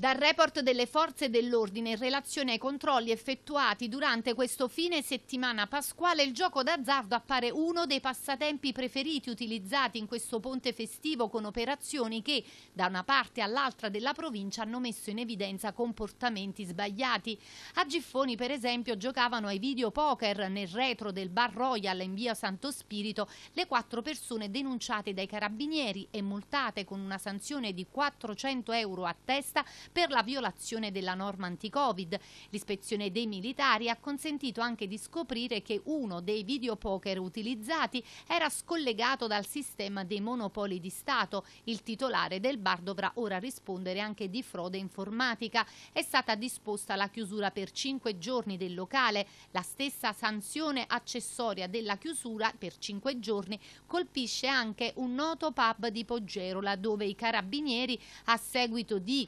Dal report delle forze dell'ordine in relazione ai controlli effettuati durante questo fine settimana pasquale, il gioco d'azzardo appare uno dei passatempi preferiti utilizzati in questo ponte festivo con operazioni che da una parte all'altra della provincia hanno messo in evidenza comportamenti sbagliati. A Giffoni per esempio giocavano ai video poker nel retro del Bar Royal in via Santo Spirito le quattro persone denunciate dai carabinieri e multate con una sanzione di 400 euro a testa per la violazione della norma anti-Covid. L'ispezione dei militari ha consentito anche di scoprire che uno dei videopoker utilizzati era scollegato dal sistema dei monopoli di Stato. Il titolare del bar dovrà ora rispondere anche di frode informatica. È stata disposta la chiusura per 5 giorni del locale. La stessa sanzione accessoria della chiusura per 5 giorni colpisce anche un noto pub di Poggerola dove i carabinieri a seguito di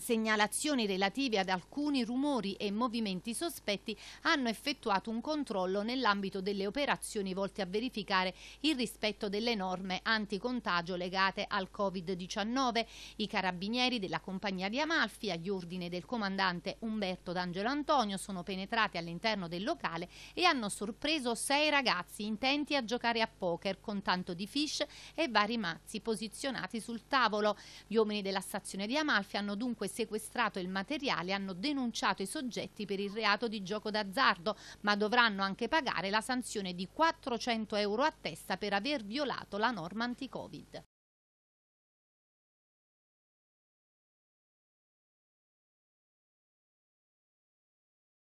segnalazioni relative ad alcuni rumori e movimenti sospetti hanno effettuato un controllo nell'ambito delle operazioni volte a verificare il rispetto delle norme anticontagio legate al Covid-19. I carabinieri della compagnia di Amalfi, agli ordini del comandante Umberto D'Angelo Antonio, sono penetrati all'interno del locale e hanno sorpreso sei ragazzi intenti a giocare a poker con tanto di fish e vari mazzi posizionati sul tavolo. Gli uomini della stazione di Amalfi hanno dunque comunque sequestrato il materiale hanno denunciato i soggetti per il reato di gioco d'azzardo, ma dovranno anche pagare la sanzione di 400 euro a testa per aver violato la norma anti-Covid.